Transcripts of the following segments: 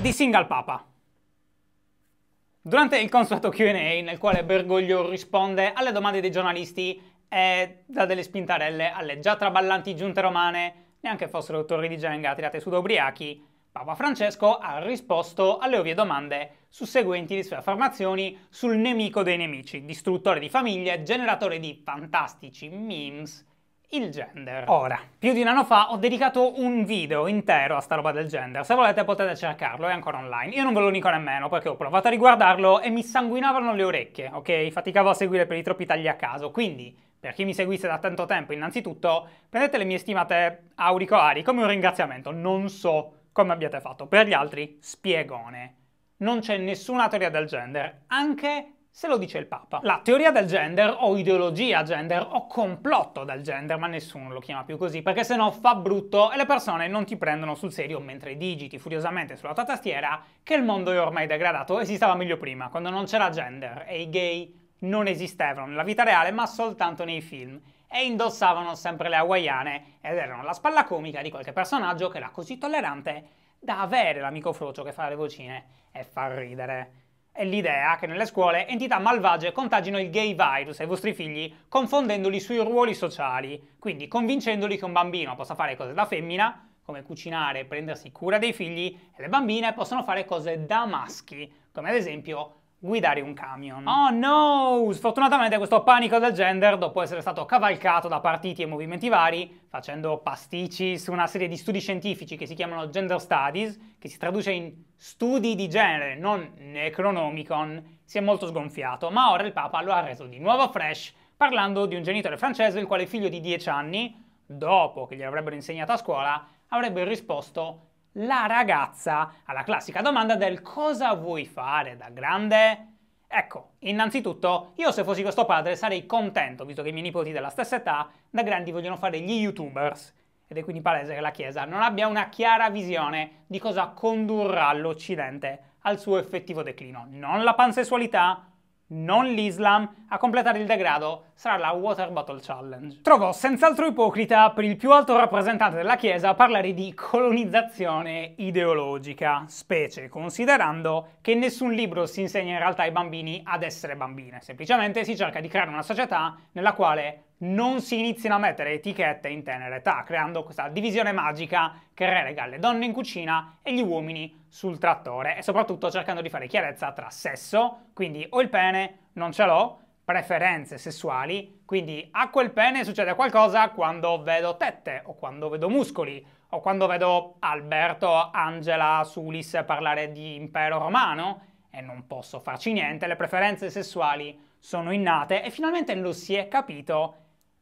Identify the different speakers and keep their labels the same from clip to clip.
Speaker 1: di Single Papa. Durante il consueto QA, nel quale Bergoglio risponde alle domande dei giornalisti e dà delle spintarelle alle già traballanti giunte romane, neanche fossero torri di Genga tirate su da ubriachi, Papa Francesco ha risposto alle ovvie domande susseguenti le sue affermazioni sul nemico dei nemici, distruttore di famiglie, generatore di fantastici memes il gender. Ora, più di un anno fa ho dedicato un video intero a sta roba del gender, se volete potete cercarlo, è ancora online. Io non ve lo dico nemmeno perché ho provato a riguardarlo e mi sanguinavano le orecchie, ok? Faticavo a seguire per i troppi tagli a caso, quindi per chi mi seguisse da tanto tempo innanzitutto, prendete le mie stimate auricolari come un ringraziamento, non so come abbiate fatto. Per gli altri, spiegone. Non c'è nessuna teoria del gender, anche se lo dice il Papa. La teoria del gender o ideologia gender o complotto del gender, ma nessuno lo chiama più così, perché sennò fa brutto e le persone non ti prendono sul serio mentre digiti furiosamente sulla tua tastiera che il mondo è ormai degradato e si stava meglio prima, quando non c'era gender e i gay non esistevano nella vita reale, ma soltanto nei film e indossavano sempre le hawaiane ed erano la spalla comica di qualche personaggio che era così tollerante da avere l'amico frocio che fa le vocine e far ridere. È l'idea che nelle scuole entità malvagie contagino il gay virus ai vostri figli confondendoli sui ruoli sociali, quindi convincendoli che un bambino possa fare cose da femmina, come cucinare e prendersi cura dei figli, e le bambine possono fare cose da maschi, come ad esempio guidare un camion. Oh no! Sfortunatamente questo panico del gender, dopo essere stato cavalcato da partiti e movimenti vari, facendo pasticci su una serie di studi scientifici che si chiamano gender studies, che si traduce in studi di genere, non necronomicon, si è molto sgonfiato, ma ora il Papa lo ha reso di nuovo fresh, parlando di un genitore francese il quale figlio di 10 anni, dopo che gli avrebbero insegnato a scuola, avrebbe risposto la ragazza alla classica domanda del cosa vuoi fare da grande? Ecco, innanzitutto, io se fossi questo padre sarei contento, visto che i miei nipoti della stessa età da grandi vogliono fare gli youtubers. Ed è quindi palese che la Chiesa non abbia una chiara visione di cosa condurrà l'Occidente al suo effettivo declino. Non la pansessualità, non l'Islam, a completare il degrado sarà la Water Bottle Challenge. Trovo senz'altro ipocrita per il più alto rappresentante della Chiesa parlare di colonizzazione ideologica, specie considerando che nessun libro si insegna in realtà ai bambini ad essere bambine, semplicemente si cerca di creare una società nella quale non si iniziano a mettere etichette in tenera età, creando questa divisione magica che relega le donne in cucina e gli uomini sul trattore e soprattutto cercando di fare chiarezza tra sesso, quindi ho il pene, non ce l'ho, preferenze sessuali, quindi a quel pene succede qualcosa quando vedo tette o quando vedo muscoli o quando vedo Alberto, Angela, Sulis parlare di impero romano e non posso farci niente, le preferenze sessuali sono innate e finalmente lo si è capito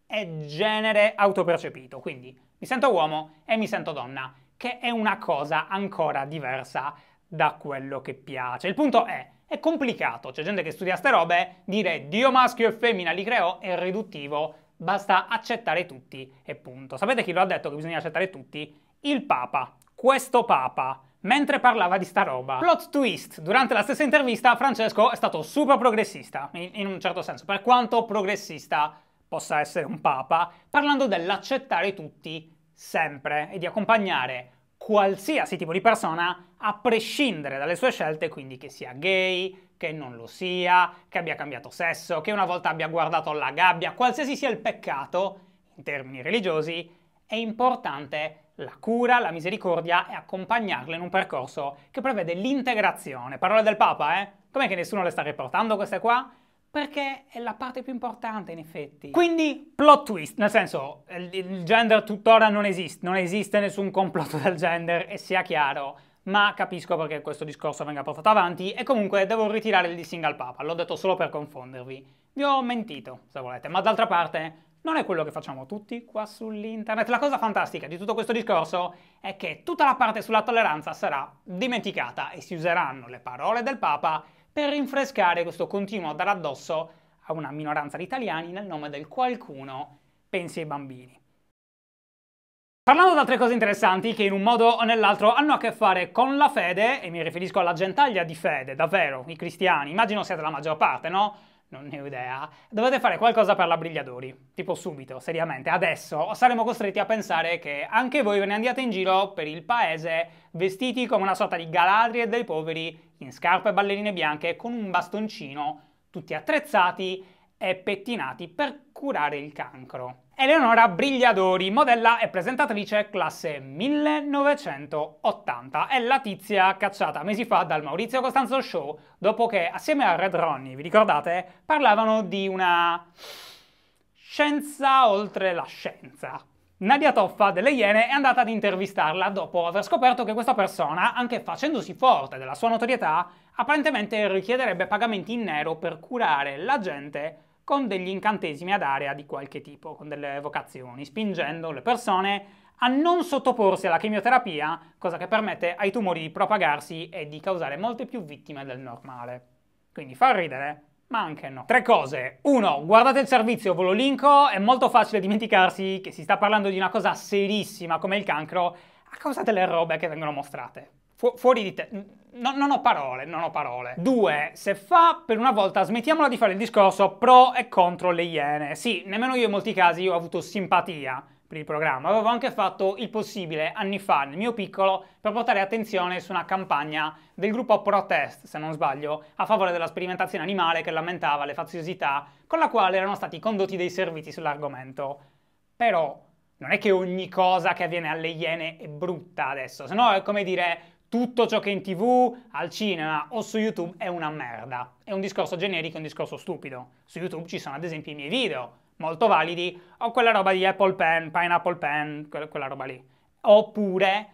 Speaker 1: è genere autopercepito, quindi mi sento uomo e mi sento donna che è una cosa ancora diversa da quello che piace. Il punto è, è complicato, c'è gente che studia ste robe, dire Dio maschio e femmina li creò è riduttivo, basta accettare tutti e punto. Sapete chi lo ha detto che bisogna accettare tutti? Il Papa, questo Papa mentre parlava di sta roba. Plot twist, durante la stessa intervista Francesco è stato super progressista, in, in, un certo senso, per quanto progressista possa essere un papa, parlando dell'accettare tutti sempre e di accompagnare qualsiasi tipo di persona a prescindere dalle sue scelte, quindi che sia gay, che non lo sia, che abbia cambiato sesso, che una volta abbia guardato la gabbia, qualsiasi sia il peccato, in termini religiosi, è importante la cura, la misericordia e accompagnarla in un percorso che prevede l'integrazione. Parole del Papa, eh? Com'è che nessuno le sta riportando queste qua? perché è la parte più importante in effetti. Quindi plot twist, nel senso il gender tuttora non esiste, non esiste nessun complotto del gender e sia chiaro, ma capisco perché questo discorso venga portato avanti e comunque devo ritirare il dissing al Papa, l'ho detto solo per confondervi. Vi ho mentito, se volete, ma d'altra parte non è quello che facciamo tutti qua sull'internet. La cosa fantastica di tutto questo discorso è che tutta la parte sulla tolleranza sarà dimenticata e si useranno le parole del Papa per rinfrescare questo continuo dare addosso a una minoranza di italiani nel nome del qualcuno pensi ai bambini. Parlando di altre cose interessanti che in un modo o nell'altro hanno a che fare con la fede, e mi riferisco alla gentaglia di fede, davvero, i cristiani, immagino siate la maggior parte, no? Non ne ho idea. Dovete fare qualcosa per la Brigliadori, tipo subito, seriamente, adesso, o saremo costretti a pensare che anche voi ve ne andiate in giro per il paese vestiti come una sorta di galadrie dei poveri in scarpe e ballerine bianche con un bastoncino, tutti attrezzati e pettinati per curare il cancro. Eleonora Brigliadori, modella e presentatrice classe 1980, è la tizia cacciata mesi fa dal Maurizio Costanzo Show dopo che assieme a Red Ronnie, vi ricordate, parlavano di una scienza oltre la scienza. Nadia Toffa delle Iene è andata ad intervistarla dopo aver scoperto che questa persona, anche facendosi forte della sua notorietà, apparentemente richiederebbe pagamenti in nero per curare la gente con degli incantesimi ad aria di qualche tipo, con delle vocazioni, spingendo le persone a non sottoporsi alla chemioterapia, cosa che permette ai tumori di propagarsi e di causare molte più vittime del normale. Quindi fa ridere, ma anche no. Tre cose. Uno, guardate il servizio, ve lo linko, è molto facile dimenticarsi che si sta parlando di una cosa serissima come il cancro a causa delle robe che vengono mostrate. Fu fuori di te. No, non ho parole, non ho parole. Due, se fa, per una volta smettiamola di fare il discorso pro e contro le iene. Sì, nemmeno io in molti casi ho avuto simpatia per il programma. Avevo anche fatto il possibile anni fa, nel mio piccolo, per portare attenzione su una campagna del gruppo Protest, se non sbaglio, a favore della sperimentazione animale che lamentava le faziosità con la quale erano stati condotti dei servizi sull'argomento. Però non è che ogni cosa che avviene alle iene è brutta adesso, se no è come dire tutto ciò che è in tv, al cinema o su YouTube è una merda. È un discorso generico, è un discorso stupido. Su YouTube ci sono ad esempio i miei video molto validi, o quella roba di Apple Pen, Pineapple Pen, quella roba lì. Oppure...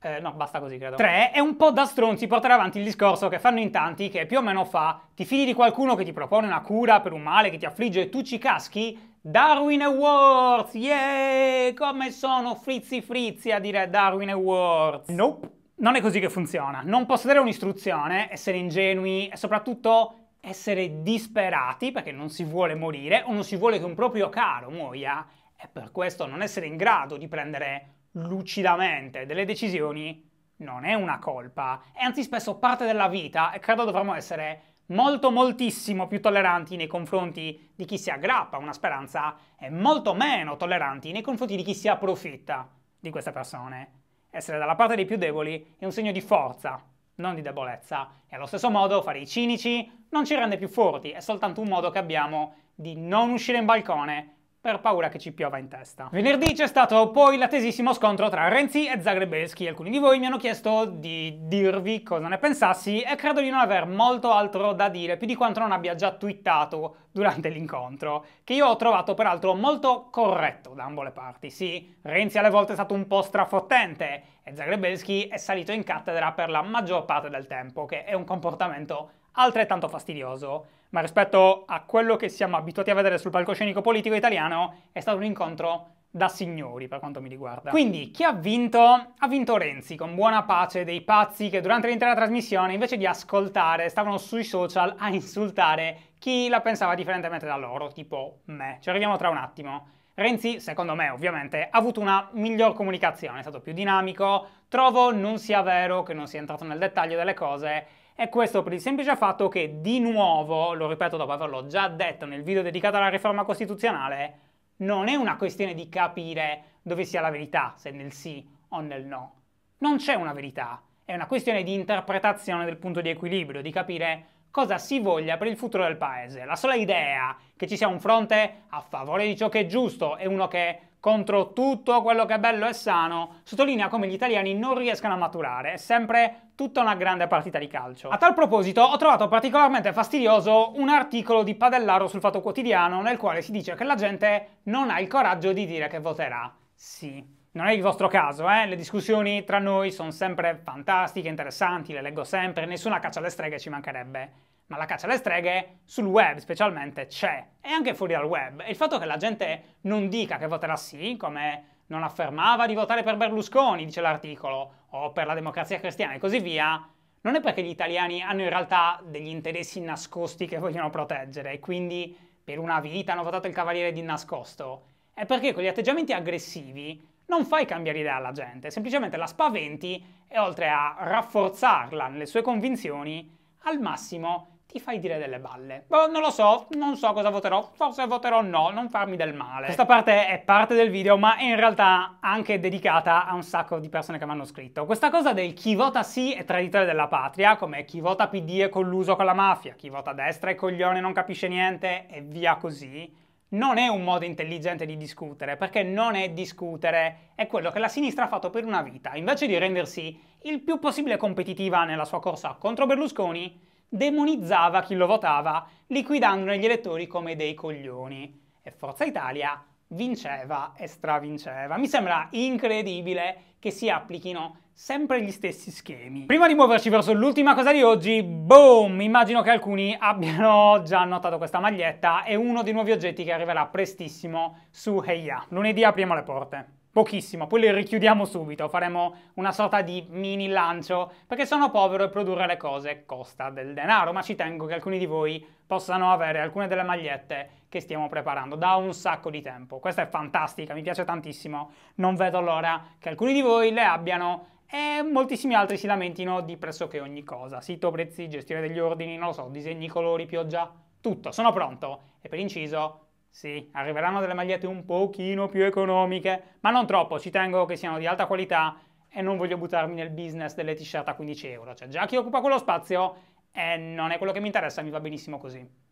Speaker 1: Eh, no, basta così, credo. 3. È un po' da stronzi portare avanti il discorso che fanno in tanti, che più o meno fa: ti fidi di qualcuno che ti propone una cura per un male che ti affligge e tu ci caschi? Darwin Awards! Yeah! Come sono frizzi frizzi a dire Darwin Awards! Nope. Non è così che funziona. Non possedere un'istruzione, essere ingenui e soprattutto essere disperati perché non si vuole morire o non si vuole che un proprio caro muoia e per questo non essere in grado di prendere lucidamente delle decisioni non è una colpa, è anzi spesso parte della vita e credo dovremmo essere molto moltissimo più tolleranti nei confronti di chi si aggrappa a una speranza e molto meno tolleranti nei confronti di chi si approfitta di queste persone. Essere dalla parte dei più deboli è un segno di forza, non di debolezza. E allo stesso modo fare i cinici non ci rende più forti, è soltanto un modo che abbiamo di non uscire in balcone per paura che ci piova in testa. Venerdì c'è stato poi l'attesissimo scontro tra Renzi e Zagrebeschi. Alcuni di voi mi hanno chiesto di dirvi cosa ne pensassi e credo di non aver molto altro da dire, più di quanto non abbia già twittato durante l'incontro, che io ho trovato peraltro molto corretto da ambo le parti. Sì, Renzi alle volte è stato un po' strafottente e Zagrebeschi è salito in cattedra per la maggior parte del tempo, che è un comportamento altrettanto fastidioso ma rispetto a quello che siamo abituati a vedere sul palcoscenico politico italiano è stato un incontro da signori per quanto mi riguarda. Quindi chi ha vinto? Ha vinto Renzi con buona pace dei pazzi che durante l'intera trasmissione invece di ascoltare stavano sui social a insultare chi la pensava differentemente da loro, tipo me. Ci arriviamo tra un attimo. Renzi, secondo me ovviamente, ha avuto una miglior comunicazione, è stato più dinamico, trovo non sia vero che non sia entrato nel dettaglio delle cose e questo per il semplice fatto che, di nuovo, lo ripeto dopo averlo già detto nel video dedicato alla riforma costituzionale, non è una questione di capire dove sia la verità, se nel sì o nel no. Non c'è una verità, è una questione di interpretazione del punto di equilibrio, di capire cosa si voglia per il futuro del paese. La sola idea che ci sia un fronte a favore di ciò che è giusto e uno che contro tutto quello che è bello e sano, sottolinea come gli italiani non riescano a maturare, è sempre tutta una grande partita di calcio. A tal proposito ho trovato particolarmente fastidioso un articolo di Padellaro sul Fatto Quotidiano nel quale si dice che la gente non ha il coraggio di dire che voterà sì. Non è il vostro caso, eh? Le discussioni tra noi sono sempre fantastiche, interessanti, le leggo sempre, nessuna caccia alle streghe ci mancherebbe ma la caccia alle streghe sul web specialmente c'è e anche fuori dal web. E il fatto che la gente non dica che voterà sì, come non affermava di votare per Berlusconi, dice l'articolo, o per la democrazia cristiana e così via, non è perché gli italiani hanno in realtà degli interessi nascosti che vogliono proteggere e quindi per una vita hanno votato il cavaliere di nascosto, è perché con gli atteggiamenti aggressivi non fai cambiare idea alla gente, semplicemente la spaventi e oltre a rafforzarla nelle sue convinzioni, al massimo ti fai dire delle balle. Boh, non lo so, non so cosa voterò, forse voterò no, non farmi del male. Questa parte è parte del video, ma è in realtà anche dedicata a un sacco di persone che mi hanno scritto. Questa cosa del chi vota sì è traditore della patria, come chi vota PD è colluso con la mafia, chi vota destra è coglione, non capisce niente e via così non è un modo intelligente di discutere, perché non è discutere, è quello che la sinistra ha fatto per una vita. Invece di rendersi il più possibile competitiva nella sua corsa contro Berlusconi, demonizzava chi lo votava, liquidandone gli elettori come dei coglioni. E Forza Italia vinceva e stravinceva. Mi sembra incredibile che si applichino sempre gli stessi schemi. Prima di muoverci verso l'ultima cosa di oggi, boom! Immagino che alcuni abbiano già notato questa maglietta, è uno dei nuovi oggetti che arriverà prestissimo su Heya. Lunedì apriamo le porte. Pochissimo, poi le richiudiamo subito, faremo una sorta di mini lancio, perché sono povero e produrre le cose costa del denaro, ma ci tengo che alcuni di voi possano avere alcune delle magliette che stiamo preparando da un sacco di tempo. Questa è fantastica, mi piace tantissimo, non vedo l'ora che alcuni di voi le abbiano e moltissimi altri si lamentino di pressoché ogni cosa, sito, prezzi, gestione degli ordini, non lo so, disegni, colori, pioggia, tutto, sono pronto e per inciso sì, arriveranno delle magliette un pochino più economiche, ma non troppo, ci tengo che siano di alta qualità e non voglio buttarmi nel business delle t-shirt a 15 euro, cioè già chi occupa quello spazio eh, non è quello che mi interessa, mi va benissimo così.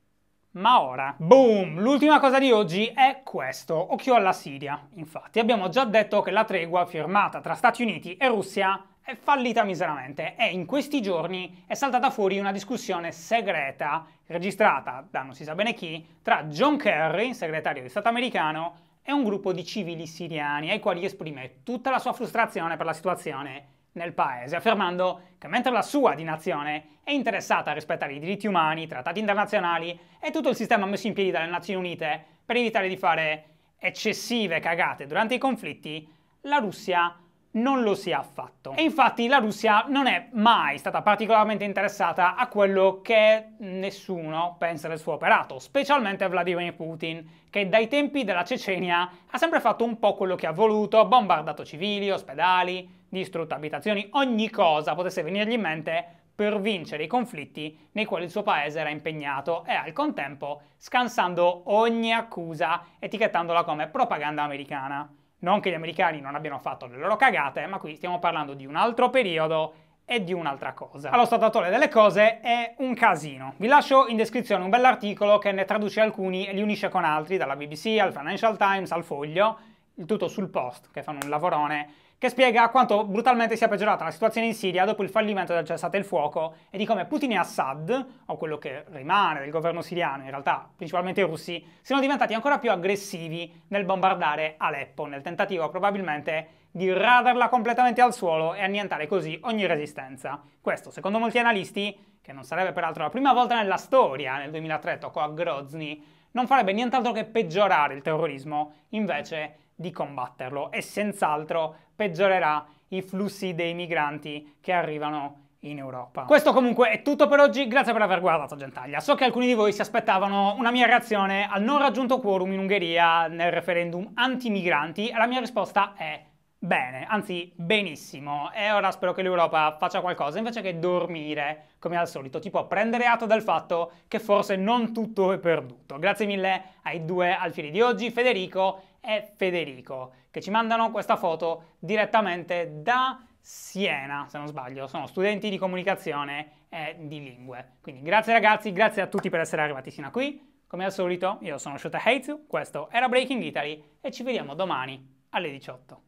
Speaker 1: Ma ora, boom! L'ultima cosa di oggi è questo, occhio alla Siria. Infatti abbiamo già detto che la tregua firmata tra Stati Uniti e Russia è fallita miseramente e in questi giorni è saltata fuori una discussione segreta registrata da non si sa bene chi tra John Kerry, segretario di Stato americano, e un gruppo di civili siriani ai quali esprime tutta la sua frustrazione per la situazione nel paese, affermando che mentre la sua di nazione è interessata a rispettare i diritti umani, i trattati internazionali e tutto il sistema messo in piedi dalle Nazioni Unite per evitare di fare eccessive cagate durante i conflitti, la Russia non lo sia affatto. E infatti la Russia non è mai stata particolarmente interessata a quello che nessuno pensa del suo operato, specialmente Vladimir Putin, che dai tempi della Cecenia ha sempre fatto un po' quello che ha voluto, bombardato civili, ospedali, distrutto abitazioni, ogni cosa potesse venirgli in mente per vincere i conflitti nei quali il suo paese era impegnato e al contempo scansando ogni accusa etichettandola come propaganda americana. Non che gli americani non abbiano fatto le loro cagate, ma qui stiamo parlando di un altro periodo e di un'altra cosa. Allo stato attuale delle cose è un casino. Vi lascio in descrizione un bell'articolo che ne traduce alcuni e li unisce con altri, dalla BBC al Financial Times al Foglio, il tutto sul post, che fanno un lavorone che spiega quanto brutalmente sia peggiorata la situazione in Siria dopo il fallimento del cessate il fuoco e di come Putin e Assad, o quello che rimane del governo siriano, in realtà principalmente i russi, siano diventati ancora più aggressivi nel bombardare Aleppo, nel tentativo probabilmente di raderla completamente al suolo e annientare così ogni resistenza. Questo, secondo molti analisti, che non sarebbe peraltro la prima volta nella storia, nel 2003 toccò a Grozny, non farebbe nient'altro che peggiorare il terrorismo, invece di combatterlo e senz'altro peggiorerà i flussi dei migranti che arrivano in Europa. Questo comunque è tutto per oggi, grazie per aver guardato Gentaglia. So che alcuni di voi si aspettavano una mia reazione al non raggiunto quorum in Ungheria nel referendum anti-migranti e la mia risposta è Bene, anzi benissimo, e ora spero che l'Europa faccia qualcosa invece che dormire come al solito, tipo prendere atto del fatto che forse non tutto è perduto. Grazie mille ai due alfieri di oggi, Federico e Federico, che ci mandano questa foto direttamente da Siena, se non sbaglio, sono studenti di comunicazione e di lingue. Quindi grazie ragazzi, grazie a tutti per essere arrivati fino a qui. Come al solito, io sono Shota Heizu, questo era Breaking Italy e ci vediamo domani alle 18.